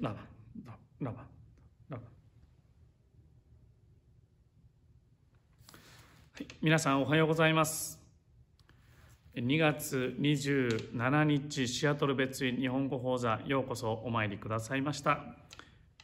ラバンラバンラバンはい皆さんおはようございます2月27日シアトル別院日本語講座ようこそお参りくださいました、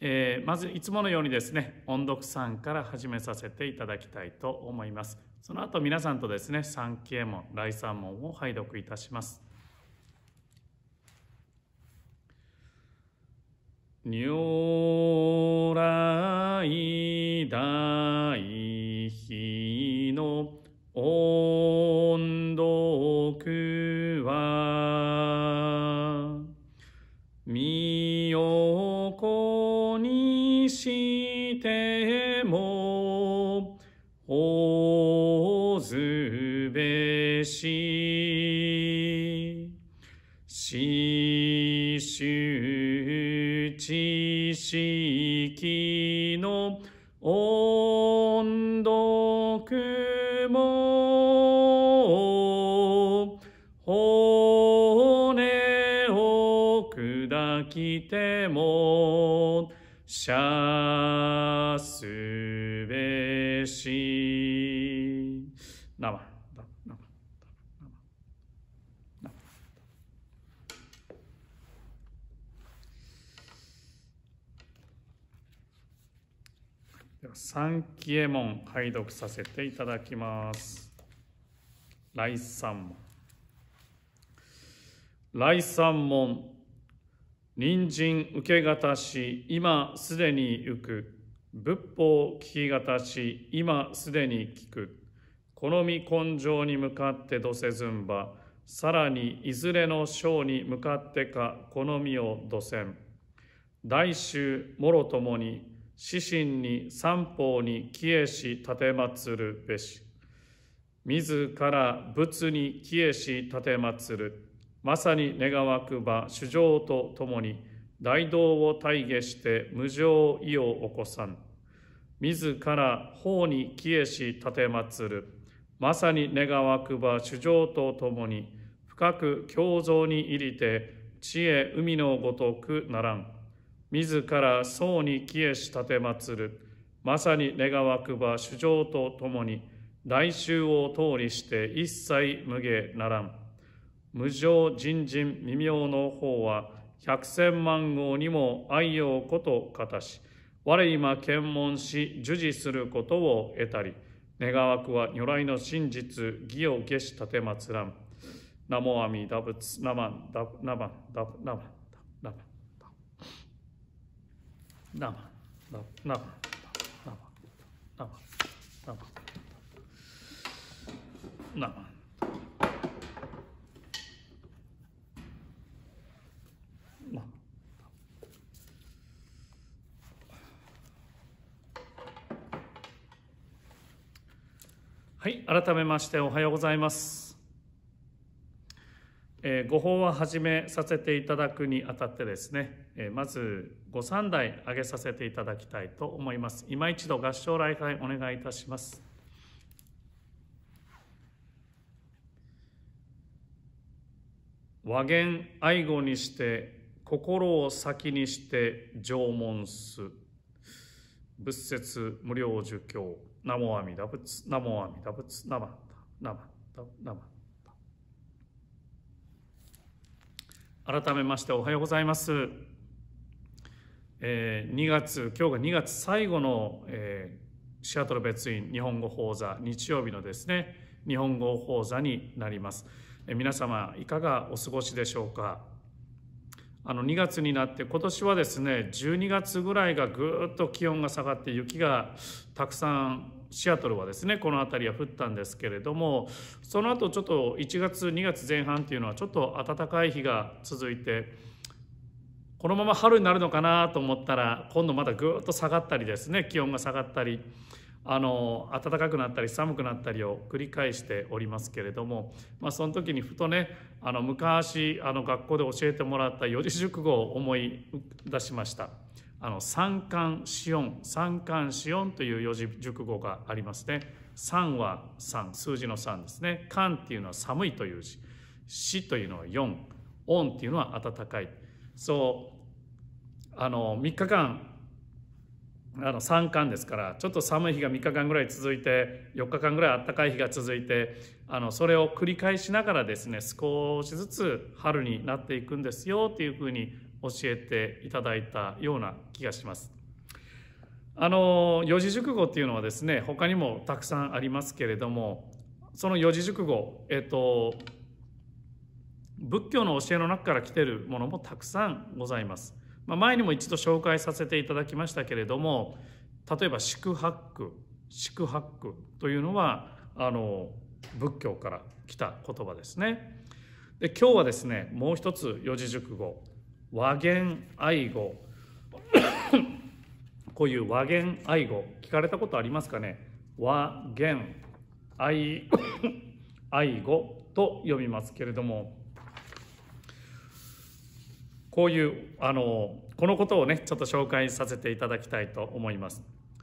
えー、まずいつものようにですね音読さんから始めさせていただきたいと思いますその後皆さんとですね三景門来三門を拝読いたします如来大シャスベシ三鬼右衛門拝読させていただきます。来三門。来三門人参受けがたし今すでに行く仏法聞きがたし今すでに聞く好み根性に向かってどせずんばさらにいずれの章に向かってか好みをどせん大衆もろともに指針に三方に帰依し立てまつるべし自ら仏に帰依し立てまつるまさに願わくば主情とともに大道を大下して無常意を起こさん自ら法に帰えし奉るまさに願わくば主情とともに深く胸像に入りて知恵海のごとくならん自ら僧に帰えし奉るまさに願わくば主情とともに大衆を通りして一切無下ならん無常人人未明の方は百千万号にも愛用ことかたし我今検問し授事することを得たり願わくは如来の真実義を下し立てまつらんナモアミダ仏ナマンダナマンダナマンダナマンダナマンダナマンダナマンダナマンダナマンダナマンダナマンはい、改めましておはようございます。えー、ご法話始めさせていただくにあたってですね、えー、まずご三代挙げさせていただきたいと思います。今一度合唱来会お願いいたします。和言愛語にして心を先にして縄文す仏説無料儒教ナモアミダ仏、ナモアミダ仏、ナマンタ、ナマンタ、ナマンタ。改めましておはようございます。えー、2月、今日が2月最後の、えー、シアトル別院日本語講座、日曜日のですね、日本語講座になります。えー、皆様、いかがお過ごしでしょうか。あの2月になって今年はですね12月ぐらいがぐっと気温が下がって雪がたくさんシアトルはですねこの辺りは降ったんですけれどもその後ちょっと1月2月前半っていうのはちょっと暖かい日が続いてこのまま春になるのかなと思ったら今度またぐっと下がったりですね気温が下がったりあの暖かくなったり寒くなったりを繰り返しておりますけれども、まあ、その時にふとねあの昔あの学校で教えてもらった四字熟語を思い出しました。あの三寒四温三寒四温という四字熟語がありますね。三は三数字の三ですね。寒っていうのは寒いという字。死というのは四」「温っていうのは暖かい。そうあの3日間あの3巻ですからちょっと寒い日が3日間ぐらい続いて4日間ぐらい暖かい日が続いてあのそれを繰り返しながらですね少しずつ春になっていくんですよというふうに教えていただいたような気がします。あの四字熟語っていうのはですね他にもたくさんありますけれどもその四字熟語、えっと、仏教の教えの中から来てるものもたくさんございます。まあ、前にも一度紹介させていただきましたけれども例えば四苦八苦四苦八苦というのはあの仏教から来た言葉ですね。で今日はですねもう一つ四字熟語和言愛語 こういう和言愛語聞かれたことありますかね和言愛 愛語と読みますけれどもこういうあのこのことをねちょっと紹介させていただきたいと思います。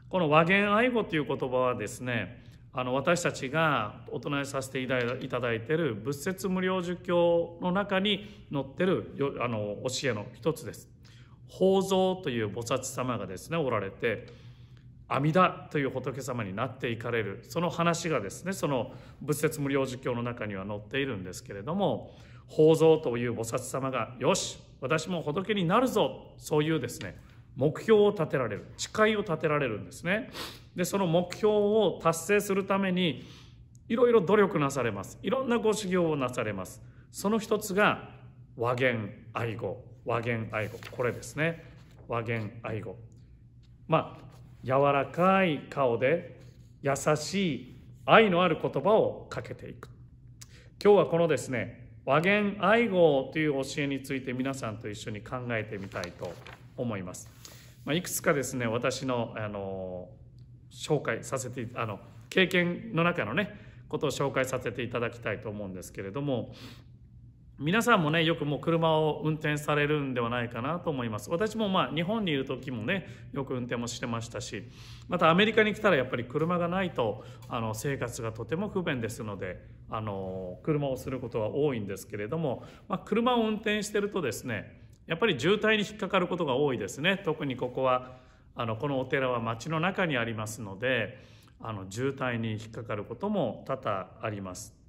この和言愛語という言葉はですねあの私たちがお唱えさせていただいている仏説無料儒教の中に載ってるあの教えの一つです。法蔵という菩薩様がですねおられて阿弥陀という仏様になっていかれるその話がですねその仏説無料儒教の中には載っているんですけれども法蔵という菩薩様が「よし私も仏になるぞそういうですね目標を立てられる誓いを立てられるんですねでその目標を達成するためにいろいろ努力なされますいろんなご修行をなされますその一つが和言愛語和言愛語これですね和言愛語まあ柔らかい顔で優しい愛のある言葉をかけていく今日はこのですね和言愛語という教えについて皆さんと一緒に考えてみたいと思います。まあ、いくつかですね私のあの紹介させてあの経験の中のねことを紹介させていただきたいと思うんですけれども皆さんもねよくもう車を運転されるんではないかなと思います私もまあ日本にいる時もねよく運転もしてましたしまたアメリカに来たらやっぱり車がないとあの生活がとても不便ですのであの車をすることは多いんですけれども、まあ、車を運転してるとですねやっぱり渋滞に引っかかることが多いですね特にここはあのこのお寺は町の中にありますのであの渋滞に引っかかることも多々あります。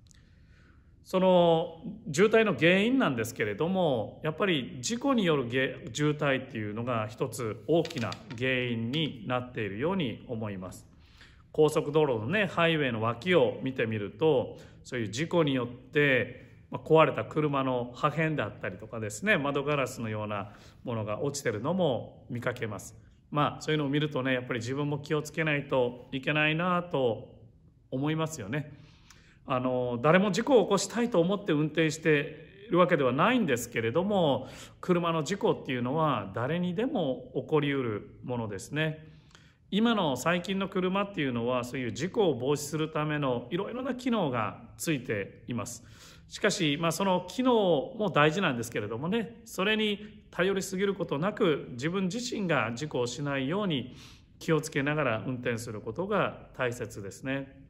その渋滞の原因なんですけれどもやっぱり事故による渋滞っていうのが一つ大きな原因になっているように思います。高速道路のねハイウェイの脇を見てみるとそういう事故によって壊れた車の破片であったりとかですね窓ガラスのようなものが落ちてるのも見かけます。まあそういうのを見るとねやっぱり自分も気をつけないといけないなと思いますよね。あの誰も事故を起こしたいと思って運転しているわけではないんですけれども車の事故っていうのは誰にでも起こりうるものですね。今の最近の車っていうのはそういう事故を防止するためのいろいろな機能がついています。しかし、まあ、その機能も大事なんですけれどもねそれに頼りすぎることなく自分自身が事故をしないように気をつけながら運転することが大切ですね。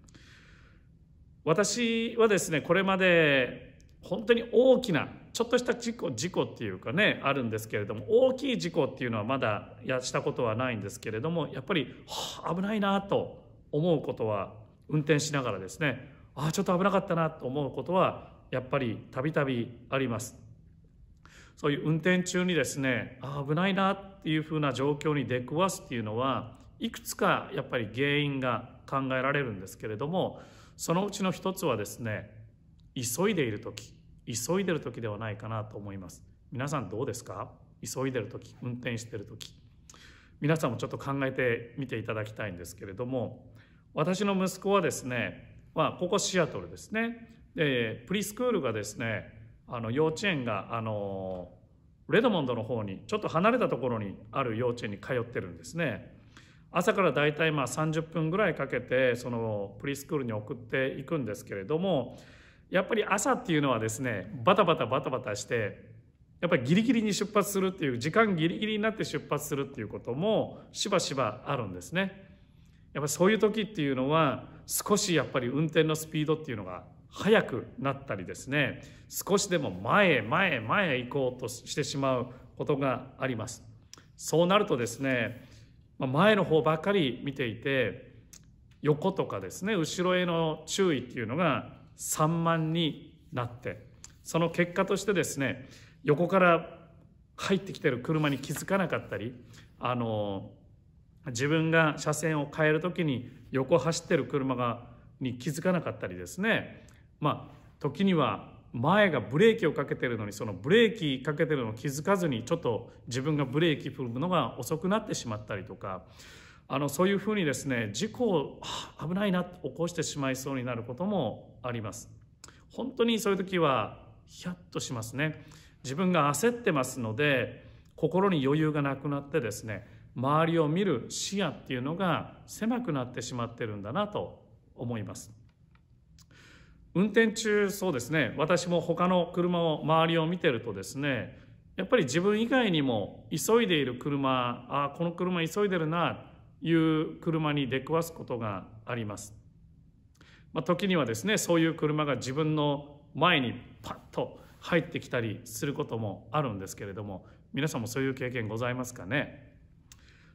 私はですねこれまで本当に大きなちょっとした事故事故っていうかねあるんですけれども大きい事故っていうのはまだやしたことはないんですけれどもやっぱり、あ、危ないなと思うことは運転しながらですねああちょっと危なかったなと思うことはやっぱりたびたびあります。そういう運転中にですねあ危ないなっていうふうな状況に出くわすっていうのはいくつかやっぱり原因が考えられるんですけれどもそのうちの一つはですね急いでいる時急いでる時ではないかなと思います皆さんどうですか急いでる時運転してる時皆さんもちょっと考えてみていただきたいんですけれども私の息子はですね、まあ、ここシアトルですねでプリスクールがですねあの幼稚園があのレドモンドの方にちょっと離れたところにある幼稚園に通ってるんですね朝から大体まあ30分ぐらいかけてそのプリスクールに送っていくんですけれどもやっぱり朝っていうのはですねバタバタバタバタしてやっぱりギリギリに出発するっていう時間ギリギリになって出発するっていうこともしばしばあるんですね。やっぱそういう時っていうのは少しやっぱり運転のスピードっていうのが速くなったりですね少しでも前へ前へ前へ行こうとしてしまうことがあります。そうなるとですねま前の方ばっかり見ていて横とかですね後ろへの注意っていうのが散漫になってその結果としてですね横から入ってきてる車に気づかなかったりあの自分が車線を変える時に横走ってる車がに気づかなかったりですねまあ時には前がブレーキをかけてるのにそのブレーキかけてるのを気づかずにちょっと自分がブレーキ踏むのが遅くなってしまったりとかあのそういうふうにですね事故を危ないな起こしてしまいそうになることもあります。本当にそういう時はヒヤッとしますね。自分が焦ってますので心に余裕がなくなってですね周りを見る視野っていうのが狭くなってしまってるんだなと思います。運転中そうですね私も他の車を周りを見てるとですねやっぱり自分以外にも急いでいる車あこの車急いでるなという車に出くわすことがあります、まあ、時にはですねそういう車が自分の前にパッと入ってきたりすることもあるんですけれども皆さんもそういう経験ございますかね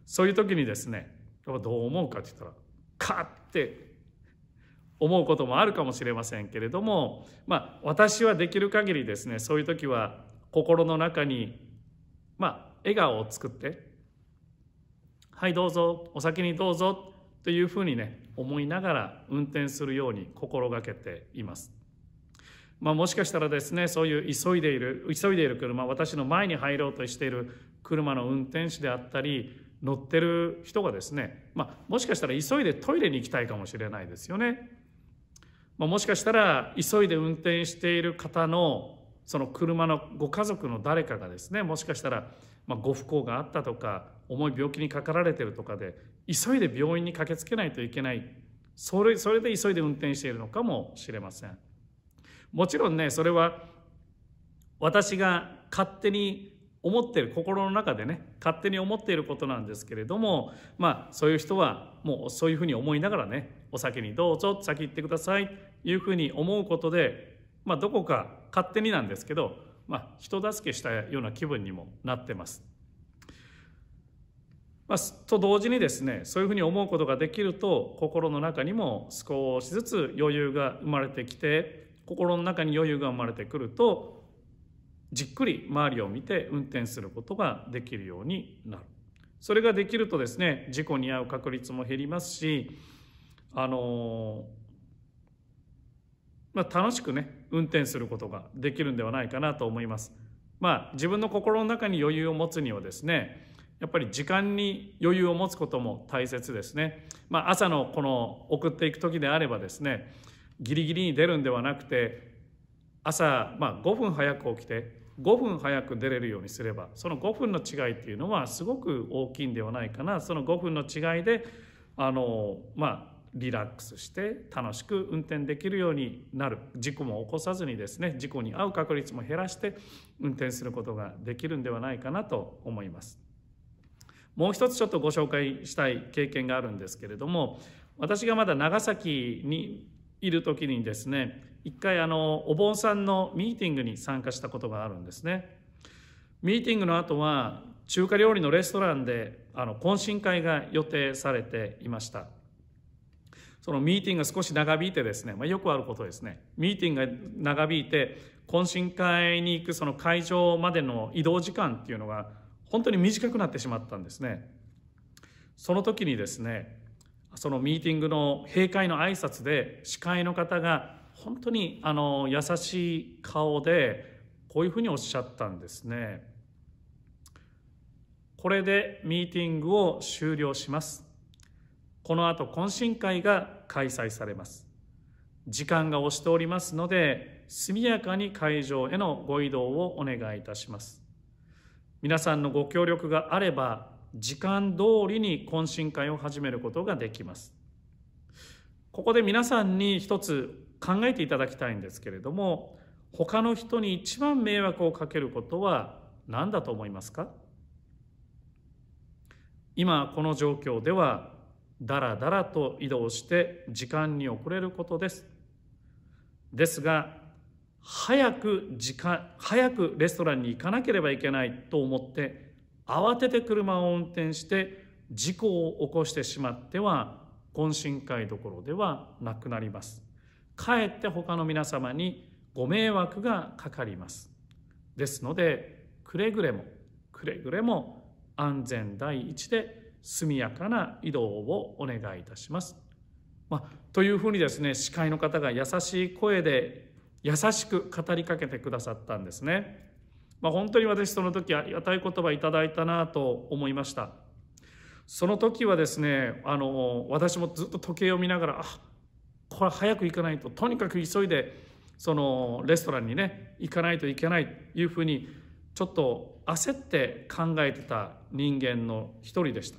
そういう時にですねどう思うかって言ったらカッて思うこともあるかもしれませんけれども、まあ、私はできる限りですねそういう時は心の中に、まあ、笑顔を作って「はいどうぞお先にどうぞ」というふうにね思いながら運転するように心がけています。まあ、もしかしたらですねそういう急いでいる急いでいる車私の前に入ろうとしている車の運転手であったり乗ってる人がですね、まあ、もしかしたら急いでトイレに行きたいかもしれないですよね。まあ、もしかしたら急いで運転している方のその車のご家族の誰かがですねもしかしたらまご不幸があったとか重い病気にかかられてるとかで急いで病院に駆けつけないといけないそれそれで急いで運転しているのかもしれませんもちろんねそれは私が勝手に思ってる心の中でね勝手に思っていることなんですけれどもまあそういう人はもうそういうふうに思いながらねお酒にどうぞ先行ってくださいというふうに思うことで、まあ、どこか勝手になんですけど、まあ、人助けしたような気分にもなってます。まあ、と同時にですねそういうふうに思うことができると心の中にも少しずつ余裕が生まれてきて心の中に余裕が生まれてくるとじっくり周りを見て運転することができるようになるそれができるとですね事故に遭う確率も減りますしあのまあ、楽しくね運転することができるんではないかなと思います。まあ、自分の心の中に余裕を持つにはですねやっぱり時間に余裕を持つことも大切ですね。まあ、朝のこの送っていく時であればですねギリギリに出るんではなくて朝、まあ、5分早く起きて5分早く出れるようにすればその5分の違いっていうのはすごく大きいんではないかなその5分の違いであのまあリラックスして楽しく運転できるようになる事故も起こさずにですね事故に遭う確率も減らして運転することができるんではないかなと思います。もう一つちょっとご紹介したい経験があるんですけれども私がまだ長崎にいる時にですね一回あのお坊さんのミーティングに参加したことがあるんですねミーティングの後は中華料理のレストランであの懇親会が予定されていましたそのミーティングが少し長引いてですね、まあ、よくあることですねミーティングが長引いて懇親会に行くその会場までの移動時間っていうのが本当に短くなってしまったんですねその時にですねそのミーティングの閉会の挨拶で司会の方が本当にあの優しい顔でこういうふうにおっしゃったんですね。これでミーティングを終了します。この後懇親会が開催されます。時間が押しておりますので速やかに会場へのご移動をお願いいたします。皆さんのご協力があれば時間通りに懇親会を始めることができますここで皆さんに一つ考えていただきたいんですけれども他の人に一番迷惑をかけることは何だと思いますか今この状況ではだらだらと移動して時間に遅れることですですが早く時間早くレストランに行かなければいけないと思って慌てて車を運転して事故を起こしてしまっては懇親会どころではなくなりますかえって他の皆様にご迷惑がかかりますですのでくれぐれもくれぐれも安全第一で速やかな移動をお願いいたします。まあ、というふうにですね司会の方が優しい声で優しく語りかけてくださったんですね。まあ、本当に私その時ありがたい言葉いただいたなと思いましたその時はですねあの私もずっと時計を見ながらあこれ早く行かないととにかく急いでそのレストランにね行かないといけないというふうにちょっと焦って考えてた人間の一人でした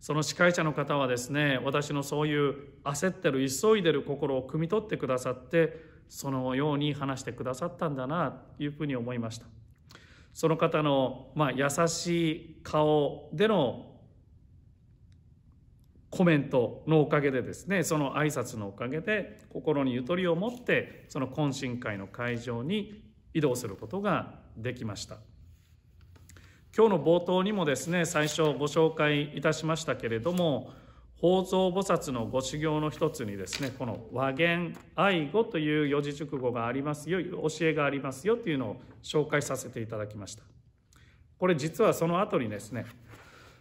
その司会者の方はですね私のそういう焦ってる急いでる心を汲み取ってくださってそのように話してくださったんだなというふうに思いましたその方の、まあ、優しい顔でのコメントのおかげでですねその挨拶のおかげで心にゆとりを持ってその懇親会の会場に移動することができました今日の冒頭にもですね最初ご紹介いたしましたけれども法蔵菩薩のご修行の一つにですねこの和言愛語という四字熟語がありますよ教えがありますよというのを紹介させていただきましたこれ実はその後にですね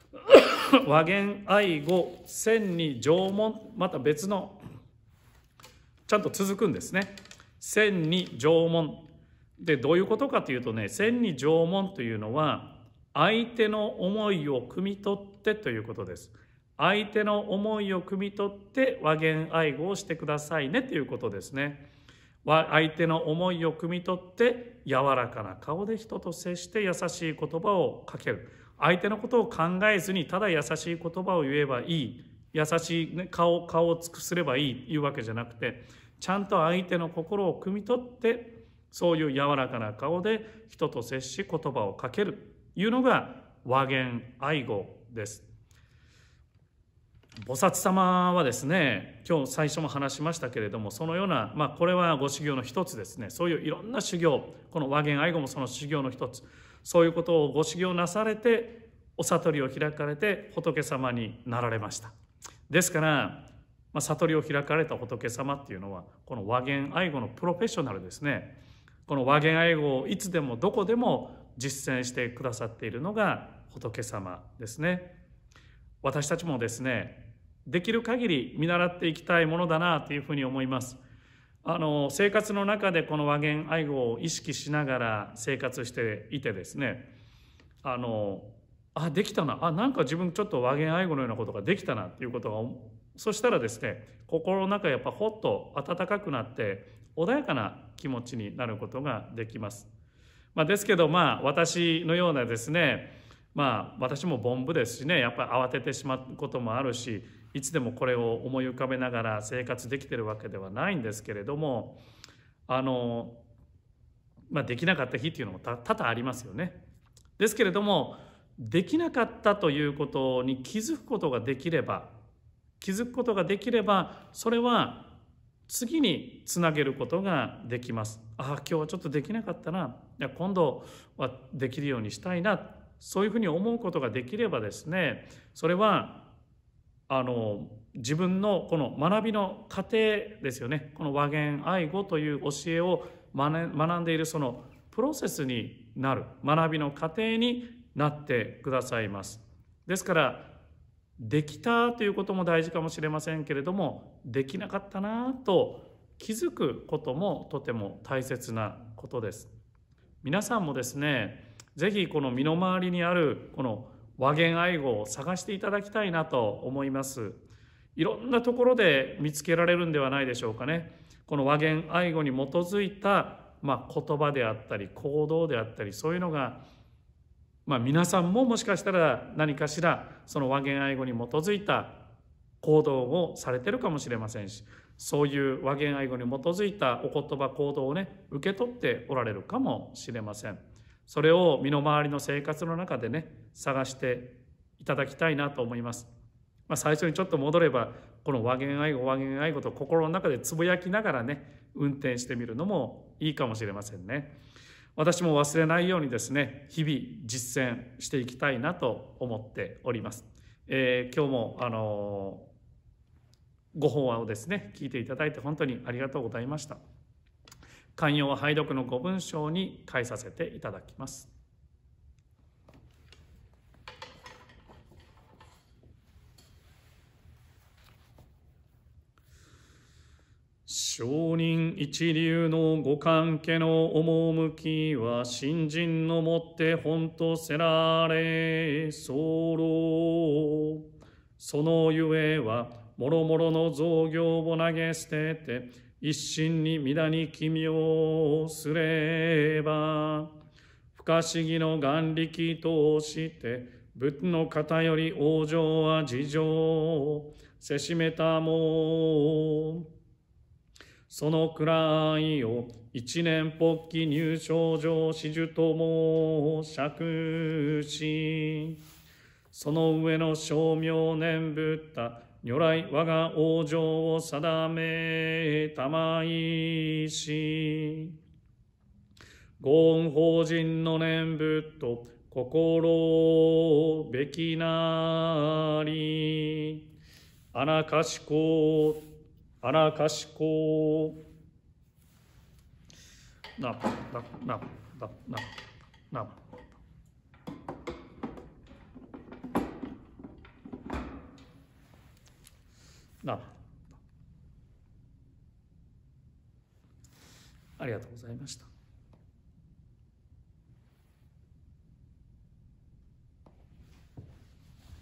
和言愛語千に縄文また別のちゃんと続くんですね千に縄文でどういうことかというとね千に縄文というのは相手の思いを汲み取ってということです。相手の思いを汲み取って和言愛語をしてくださいねということですね相手の思いを汲み取って柔らかな顔で人と接して優しい言葉をかける相手のことを考えずにただ優しい言葉を言えばいい優しい顔顔を尽くすればいいいうわけじゃなくてちゃんと相手の心を汲み取ってそういう柔らかな顔で人と接し言葉をかけるいうのが和言愛語です菩薩様はですね今日最初も話しましたけれどもそのような、まあ、これはご修行の一つですねそういういろんな修行この和言愛語もその修行の一つそういうことをご修行なされてお悟りを開かれて仏様になられましたですから、まあ、悟りを開かれた仏様っていうのはこの和言愛語のプロフェッショナルですねこの和言愛語をいつでもどこでも実践してくださっているのが仏様ですね私たちもですねできる限り見習っていきたいものだなというふうに思います。あの生活の中でこの和言愛語を意識しながら生活していてですねあのあできたなあなんか自分ちょっと和言愛語のようなことができたなっていうことがそしたらですね心の中やっぱほっと温かくなって穏やかな気持ちになることができます。まあ、ですけどまあ私のようなですねまあ私も凡夫ですしねやっぱり慌ててしまうこともあるしいつでもこれを思い浮かべながら生活できてるわけではないんですけれどもあの、まあ、できなかった日っていうのも多々ありますよね。ですけれどもできなかったということに気づくことができれば気づくことができればそれは次につなげることができます。ああ今日はちょっとできなかったないや今度はできるようにしたいなそういうふうに思うことができればですねそれはあの自分のこの学びの過程ですよねこの和言愛語という教えを学んでいるそのプロセスになる学びの過程になってくださいます。ですからできたということも大事かもしれませんけれどもできなかったなと気づくこともとても大切なことです。皆さんもですね是非この身の回りにあるこの和言愛語を探していただきたいなと思いますいろんなところで見つけられるんではないでしょうかねこの和言愛語に基づいた、まあ、言葉であったり行動であったりそういうのが、まあ、皆さんももしかしたら何かしらその和言愛語に基づいた行動をされてるかもしれませんしそういう和言愛語に基づいたお言葉行動をね受け取っておられるかもしれません。それを身の回りの生活の中でね探していただきたいなと思います。まあ、最初にちょっと戻ればこの和言愛語和言愛語と心の中でつぶやきながらね運転してみるのもいいかもしれませんね。私も忘れないようにですね日々実践していきたいなと思っております。えー、今日もあのー、ご本話をですね聞いていただいて本当にありがとうございました。寛容は拝読の5文章に返させていただきます。承認一流のご関係の趣は新人のもって本とせられ候そのゆえはもろもろの造業を投げ捨てて一心に皆に奇妙すれば、不可思議の眼力として、仏の方より往生は事情、せしめたも、そのくらいを一年ぽっき入賞上死樹とも釈し、その上の称名念仏った如来我が往生を定めたまいしご恩法人の念仏と心べきなりあなかしこあなかしこななななななありがとうございました